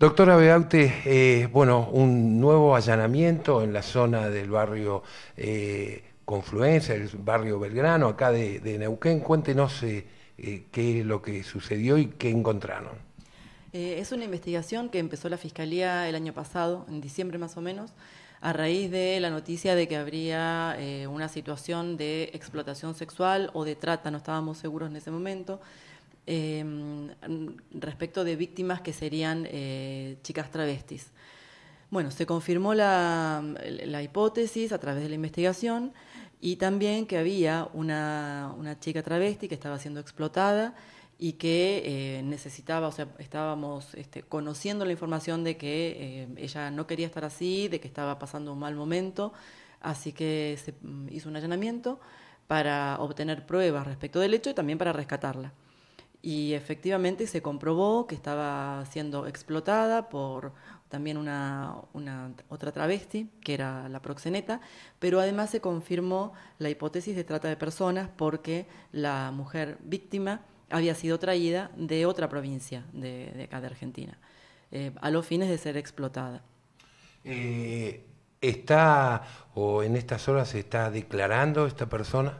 Doctora Beaute, eh, bueno, un nuevo allanamiento en la zona del barrio eh, Confluencia, el barrio Belgrano, acá de, Neuquén. Cuéntenos eh, qué es lo que sucedió y qué encontraron. es una investigación que empezó la Fiscalía el año pasado, en diciembre más o menos, a raíz de la noticia de que habría una situación de explotación sexual o de trata, no estábamos seguros en ese momento. Em, respecto de víctimas que serían eh, chicas travestis. Bueno, se confirmó la, hipótesis a través de la investigación y también que había una, chica travesti que estaba siendo explotada y que eh, necesitaba, o sea, estábamos este, conociendo la información de que eh, ella no quería estar así, de que estaba pasando un mal momento, así que se mm, hizo un allanamiento para obtener pruebas respecto del hecho y también para rescatarla. Y efectivamente se comprobó que estaba siendo explotada por también una, otra travesti, que era la proxeneta, pero además se confirmó la hipótesis de trata de personas porque la mujer víctima había sido traída de otra provincia de, de acá de Argentina, eh, a los fines de ser explotada. Eh, ¿Está o en estas horas se está declarando esta persona?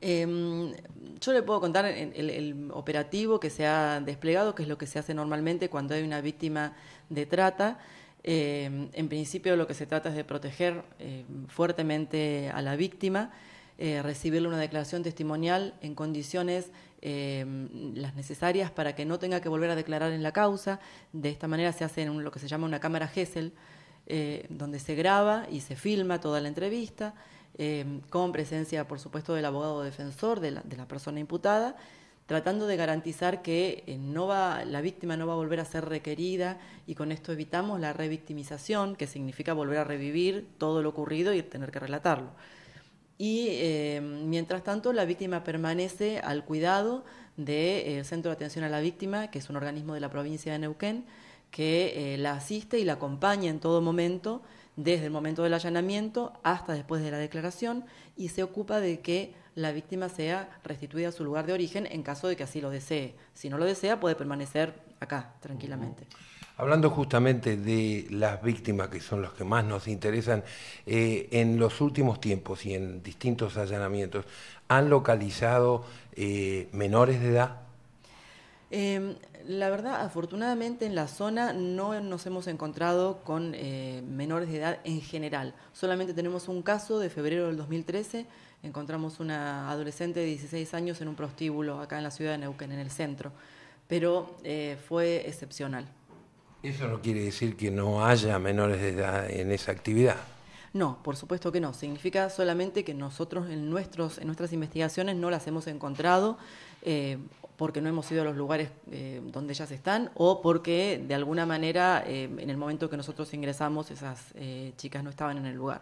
Em, yo le puedo contar el, operativo que se ha desplegado, que es lo que se hace normalmente cuando hay una víctima de trata. Em, en principio lo que se trata es de proteger em, fuertemente a la víctima, eh, recibirle una declaración testimonial en condiciones las necesarias para que no tenga que volver a declarar en la causa. De esta manera se hace en lo que se llama una cámara Gesell, eh, donde se graba y se filma toda la entrevista. Em, con presencia, por supuesto, del abogado defensor de la, persona imputada, tratando de garantizar que eh, la víctima no va a volver a ser requerida y con esto evitamos la revictimización, que significa volver a revivir todo lo ocurrido y tener que relatarlo. Y em, mientras tanto, la víctima permanece al cuidado del eh, Centro de Atención a la Víctima, que es un organismo de la provincia de Neuquén, que eh, la asiste y la acompaña en todo momento, desde el momento del allanamiento hasta después de la declaración, y se ocupa de que la víctima sea restituida a su lugar de origen en caso de que así lo desee. Si no lo desea, puede permanecer acá tranquilamente. Hablando justamente de las víctimas, que son las que más nos interesan, eh, en los últimos tiempos y en distintos allanamientos, ¿han localizado eh, menores de edad? Em, la verdad, afortunadamente en la zona no nos hemos encontrado con eh, menores de edad en general. Solamente tenemos un caso de febrero del 2013. Encontramos una adolescente de 16 años en un prostíbulo acá en la ciudad de Neuquén, en el centro. Pero eh, fue excepcional. Eso no quiere decir que no haya menores de edad en esa actividad. No, por supuesto que no. Significa solamente que nosotros en, nuestros, en nuestras investigaciones no las hemos encontrado eh, porque no hemos ido a los lugares eh, donde ellas están o porque de alguna manera eh, en el momento que nosotros ingresamos esas chicas no estaban en el lugar.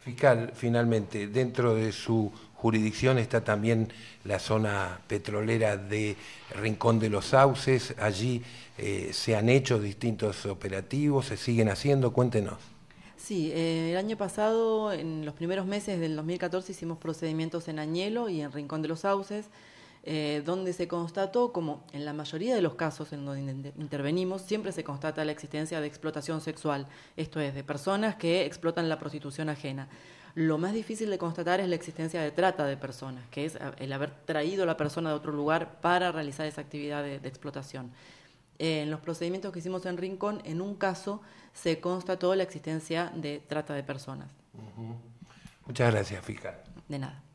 Fiscal, finalmente, dentro de su jurisdicción está también la zona petrolera de Rincón de los Sauces. Allí se han hecho distintos operativos, se siguen haciendo. Cuéntenos. Sí, eh, el año pasado, en los primeros meses del 2014, hicimos procedimientos en Añelo y en Rincón de los Sauces, eh, donde se constató, como en la mayoría de los casos en donde intervenimos, siempre se constata la existencia de explotación sexual, esto es, de personas que explotan la prostitución ajena. Lo más difícil de constatar es la existencia de trata de personas, que es eh, el haber traído a la persona de otro lugar para realizar esa actividad de explotación en los procedimientos que hicimos en Rincón, en un caso se constató la existencia de trata de personas. Muchas gracias, fiscal. De nada.